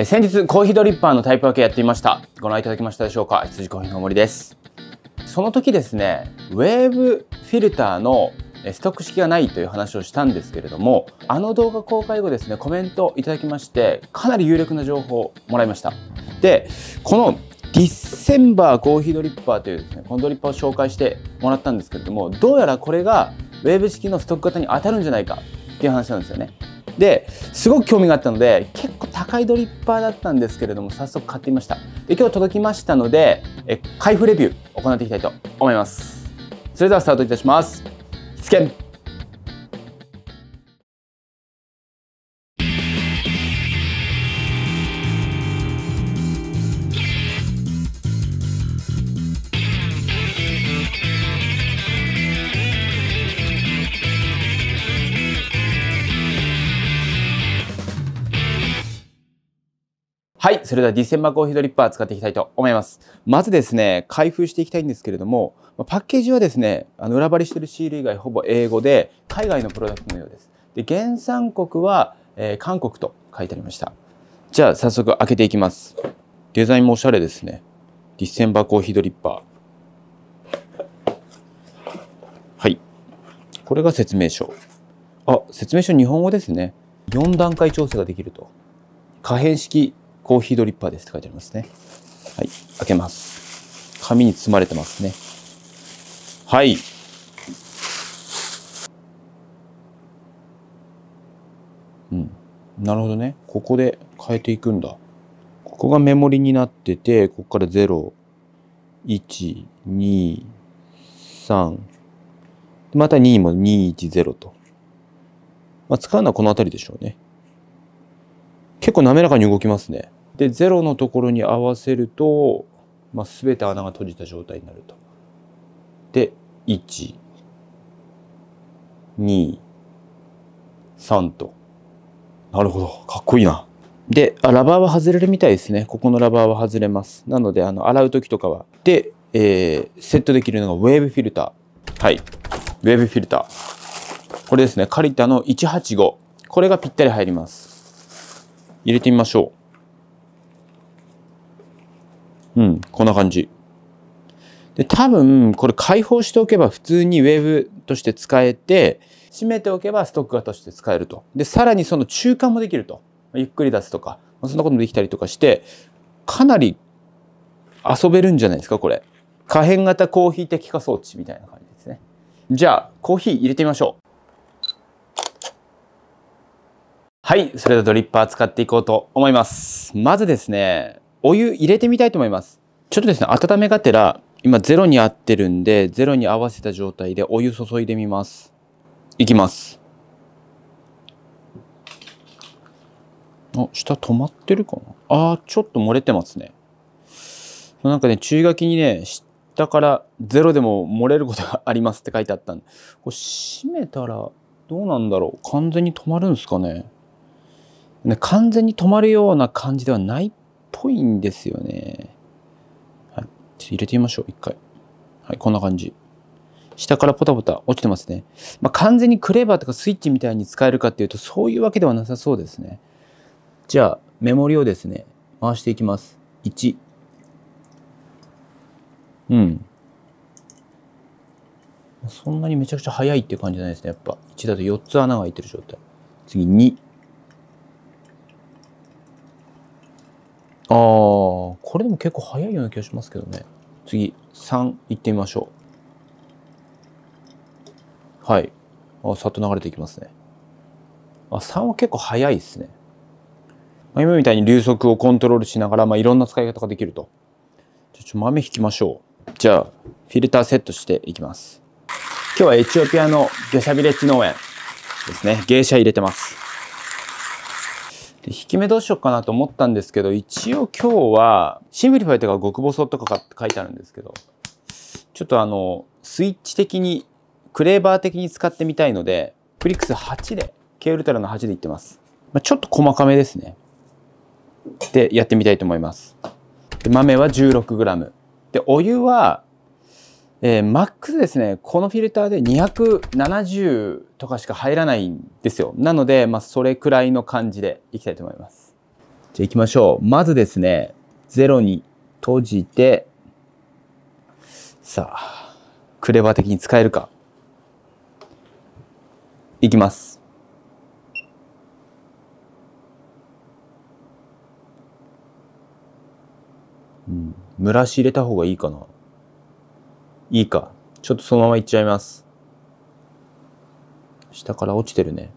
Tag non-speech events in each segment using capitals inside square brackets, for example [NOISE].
え先日コーヒードリッパーのタイプ分けやってみましたご覧いただきましたでしょうか羊コーヒーの森ですその時ですねウェーブフィルターのストック式がないという話をしたんですけれどもあの動画公開後ですねコメントいただきましてかなり有力な情報をもらいましたでこのディッセンバーコーヒードリッパーというですねこのドリッパーを紹介してもらったんですけれどもどうやらこれがウェーブ式のストック型に当たるんじゃないかっていう話なんですよねですごく興味があったので結構高いドリッパーだったんですけれども早速買ってみましたで今日届きましたのでえ開封レビュー行っていきたいと思いますそれではスタートいたしますはい。それではディセンバーコーヒードリッパー使っていきたいと思います。まずですね、開封していきたいんですけれども、パッケージはですね、あの裏張りしてるシール以外ほぼ英語で、海外のプロダクトのようです。で、原産国は、えー、韓国と書いてありました。じゃあ早速開けていきます。デザインもおしゃれですね。ディセンバーコーヒードリッパー。はい。これが説明書。あ、説明書日本語ですね。4段階調整ができると。可変式コーヒードリッパーですって書いてありますね。はい。開けます。紙に包まれてますね。はい。うん。なるほどね。ここで変えていくんだ。ここがメモリになってて、ここから0、1、2、3。また2も2、1、0と。まあ、使うのはこの辺りでしょうね。結構滑らかに動きますね。で0のところに合わせると、まあ、全て穴が閉じた状態になると。で123と。なるほどかっこいいな。でラバーは外れるみたいですねここのラバーは外れます。なのであの洗う時とかは。で、えー、セットできるのがウェーブフィルター。はい。ウェーブフィルター。これですね。カリタの185。これがぴったり入ります。入れてみましょう。うん、こんな感じ。で、多分、これ開放しておけば普通にウェーブとして使えて、閉めておけばストック型として使えると。で、さらにその中間もできると。ゆっくり出すとか、そんなこともできたりとかして、かなり遊べるんじゃないですか、これ。可変型コーヒー的化装置みたいな感じですね。じゃあ、コーヒー入れてみましょう。はい、それではドリッパー使っていこうと思います。まずですね、お湯入れてみたいと思います。ちょっとですね、温めがてら、今ゼロに合ってるんで、ゼロに合わせた状態でお湯注いでみます。いきます。あ、下止まってるかなあちょっと漏れてますね。なんかね、注意書きにね、下からゼロでも漏れることがありますって [LAUGHS] 書いてあったんで、これ閉めたらどうなんだろう完全に止まるんですかねね完全に止まるような感じではないっぽいんですよね。はい。ちょっと入れてみましょう、一回。はい、こんな感じ。下からポタポタ落ちてますね。まあ、完全にクレーバーとかスイッチみたいに使えるかっていうと、そういうわけではなさそうですね。じゃあ、メモリをですね、回していきます。1。うん。そんなにめちゃくちゃ速いっていう感じじゃないですね。やっぱ1だと4つ穴が開いてる状態。次2。ああ、これでも結構早いような気がしますけどね。次、3いってみましょう。はい。あさっと流れていきますね。あ、3は結構早いですね。まあ、今みたいに流速をコントロールしながら、まあ、いろんな使い方ができると。じゃちょっと豆引きましょう。じゃあ、フィルターセットしていきます。今日はエチオピアのゲシャビレッジ農園ですね。芸者入れてます。で引き目どうしようかなと思ったんですけど一応今日はシンプリファイとか極細とかかって書いてあるんですけどちょっとあのスイッチ的にクレーバー的に使ってみたいのでフリックス8で K ウルトラの8でいってます、まあ、ちょっと細かめですねでやってみたいと思いますで豆は 16g でお湯はえー、マックスですね、このフィルターで270とかしか入らないんですよ。なので、まあ、それくらいの感じでいきたいと思います。じゃあ行きましょう。まずですね、0に閉じて、さあ、クレバー的に使えるか。いきます。うん、蒸らし入れた方がいいかな。いいか。ちょっとそのまま行っちゃいます。下から落ちてるね。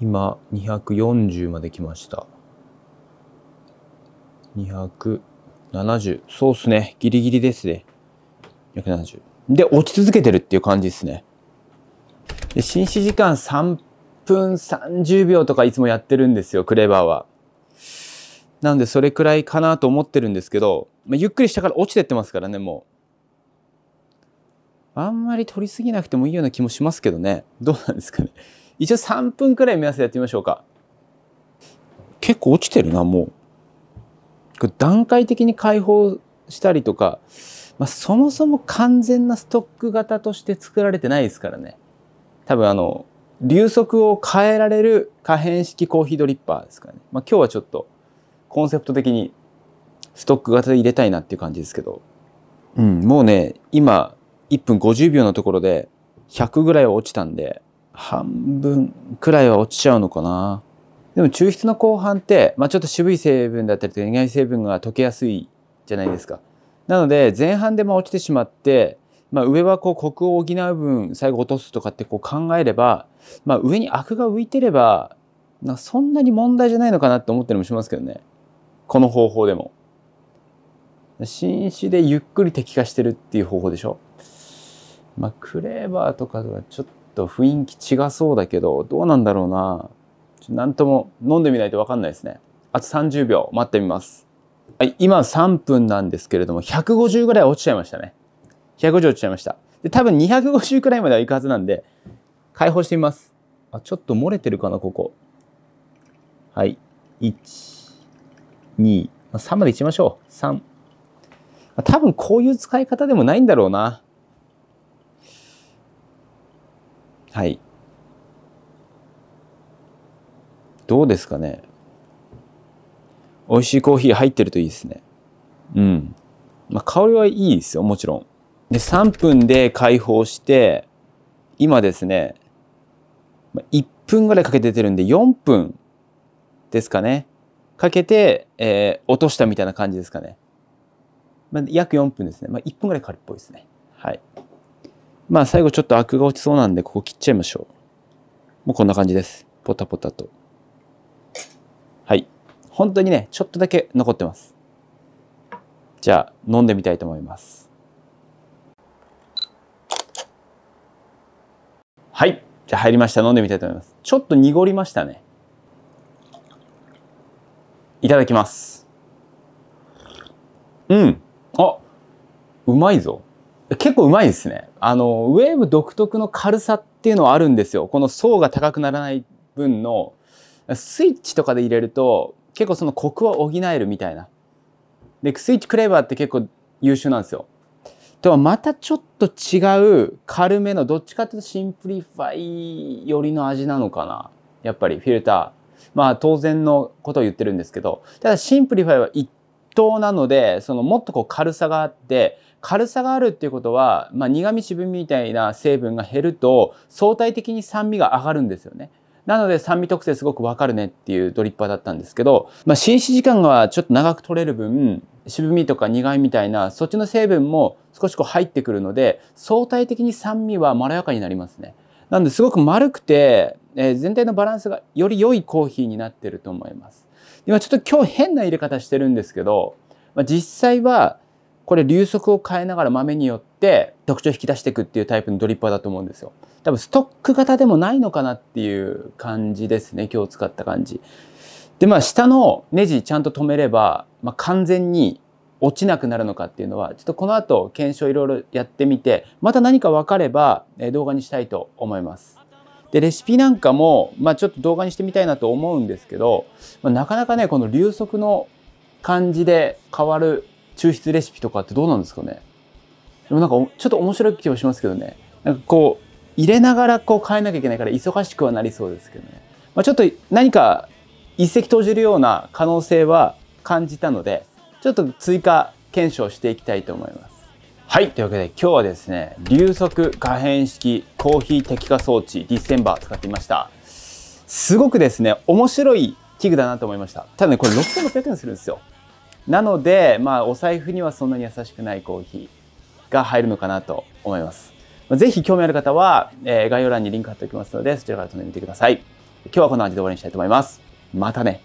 今、240まで来ました。270。そうっすね。ギリギリですね。270。で、落ち続けてるっていう感じですね。で、紳士時間3分30秒とかいつもやってるんですよ、クレバーは。なんでそれくらいかなと思ってるんですけど、まあ、ゆっくり下から落ちてってますからねもうあんまり取りすぎなくてもいいような気もしますけどねどうなんですかね一応3分くらい目安でやってみましょうか結構落ちてるなもうこれ段階的に解放したりとか、まあ、そもそも完全なストック型として作られてないですからね多分あの流速を変えられる可変式コーヒードリッパーですからね、まあ、今日はちょっとコンセプト的にストック型で入れたいなっていう感じですけど、うん、もうね、今、1分50秒のところで100ぐらいは落ちたんで、半分くらいは落ちちゃうのかな。でも抽出の後半って、まあ、ちょっと渋い成分だったりとか苦い成分が溶けやすいじゃないですか。なので前半でま落ちてしまって、まあ、上はこうコクを補う分最後落とすとかってこう考えれば、まあ、上にアクが浮いてればなそんなに問題じゃないのかなって思ったりもしますけどね。この方法でも。新種でゆっくり敵化してるっていう方法でしょ。まあ、クレーバーとかとはちょっと雰囲気違そうだけど、どうなんだろうな。なんとも飲んでみないとわかんないですね。あと30秒待ってみます。はい、今3分なんですけれども、150ぐらい落ちちゃいましたね。150落ちちゃいました。で、多分250くらいまではいくはずなんで、解放してみます。あ、ちょっと漏れてるかな、ここ。はい。1、3までいきましょう。3。多分こういう使い方でもないんだろうな。はい。どうですかね。美味しいコーヒー入ってるといいですね。うん。まあ、香りはいいですよ、もちろん。で、3分で解放して、今ですね、1分ぐらいかけて出てるんで、4分ですかね。かけて、えー、落としたみたいな感じですかね。まあ、約4分ですね。まあ、1分ぐらいかかるっぽいですね。はい。まあ、最後ちょっとアクが落ちそうなんで、ここ切っちゃいましょう。もうこんな感じです。ポタポタと。はい。本当にね、ちょっとだけ残ってます。じゃあ、飲んでみたいと思います。はい。じゃあ入りました。飲んでみたいと思います。ちょっと濁りましたね。いただきます。うん。あ、うまいぞ。結構うまいですね。あの、ウェーブ独特の軽さっていうのはあるんですよ。この層が高くならない分の、スイッチとかで入れると、結構そのコクを補えるみたいな。で、スイッチクレーバーって結構優秀なんですよ。とはまたちょっと違う軽めのどっちかというとシンプリファイ寄りの味なのかなやっぱりフィルターまあ当然のことを言ってるんですけど、ただシンプリファイは一等なので、そのもっとこう軽さがあって、軽さがあるっていうことは、まあ、苦味渋みみたいな成分が減ると相対的に酸味が上がるんですよね。なので酸味特性すごくわかるねっていうドリッパーだったんですけど、まあ、浸死時間がちょっと長く取れる分、渋みとか苦味みたいなそっちの成分も少しこう入ってくるので相対的に酸味はまろやかになりますね。なんですごく丸くてえー、全体のバランスがより良いコーヒーになってると思います。今ちょっと今日変な入れ方してるんですけど、まあ、実際はこれ流速を変えながら豆によって特徴を引き出していくっていうタイプのドリッパーだと思うんですよ。多分ストック型でもないのかなっていう感じですね。今日使った感じ。で、まあ下のネジちゃんと止めれば、まあ、完全に落ちなくなるのかっていうのは、ちょっとこの後検証いろいろやってみて、また何か分かれば動画にしたいと思います。で、レシピなんかも、まあ、ちょっと動画にしてみたいなと思うんですけど、まあ、なかなかね、この流速の感じで変わる抽出レシピとかってどうなんですかねでもなんかちょっと面白い気もしますけどね。なんかこう、入れながらこう変えなきゃいけないから忙しくはなりそうですけどね。まあ、ちょっと何か一石投じるような可能性は感じたので、ちょっと追加検証していきたいと思います。はい。というわけで今日はですね、流速可変式コーヒー滴下装置ディッセンバー使ってみました。すごくですね、面白い器具だなと思いました。ただね、これ6600円するんですよ。なので、まあ、お財布にはそんなに優しくないコーヒーが入るのかなと思います。ぜひ興味ある方は、えー、概要欄にリンク貼っておきますので、そちらから飛んでみてください。今日はこの感じで終わりにしたいと思います。またね。